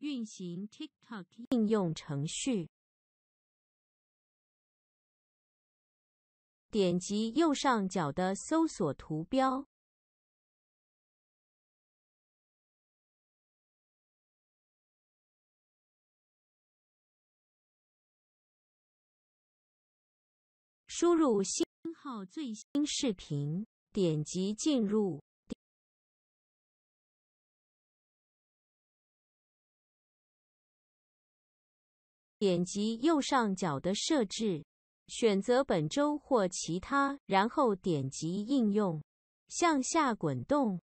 运行 TikTok 应用程序，点击右上角的搜索图标，输入星号最新视频，点击进入。点击右上角的设置，选择本周或其他，然后点击应用，向下滚动。